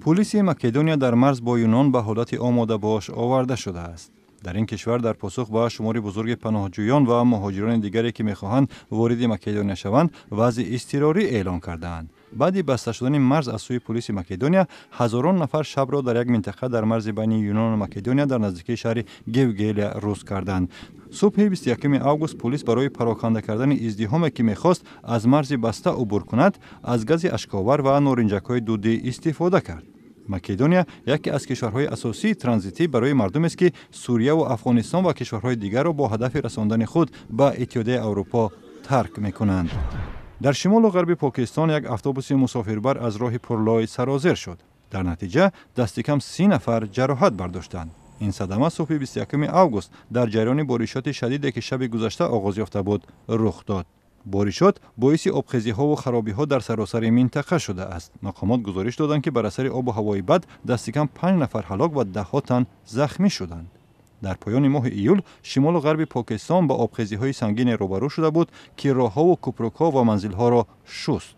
пулиси македония дар марз бо юнон ба ҳолати омода бош оварда шудааст дар ин кишвар дар посух ба шумори бузурги паноҳҷӯён ва муҳоҷирони дигаре ки мехоҳанд вориди македония шаванд вазъи изтирорӣ эълон кардаанд баъди баста шудани марз аз сӯи пулиси македония ҳазорон нафар шабро дар як минтақа дар марзи байни юнону македония дар наздикии шаҳри гевгелия рус карданд субҳи 21 август пулис барои пароканда кардани издиҳоме ки мехост аз марзи баста убур кунад аз гази ашковар ва норинҷакҳои дудӣ истифода кард македония яке аз кишварҳои асосии транзитӣ барои мардумест ки сурияву афғонистон ва кишварҳои дигарро бо ҳадафи расондани худ ба иттиҳодияи аврупо тарк мекунанд дар шимолу ғарби покистон як автобуси мусофирбар аз роҳи пурлой сарозир шуд дар натиҷа дасти кам с0 нафар ҷароҳат бардоштанд این صدمه صبح 21 آگوست در جریان باریشات شدید که شب گذشته آغاز یافته بود رخ داد باریشات باعث آبخیزی ها و خرابی ها در سراسر منطقه شده است مقامات گزارش دادند که بر اثر آب و هوای بد دست کم 5 نفر هلاک و ده ها تن زخمی شدند در پایان ماه ایول شمال و غرب پاکستان با آبخیزی های سنگین روبرو شده بود که راه ها و کوپروک ها و منزل ها را شست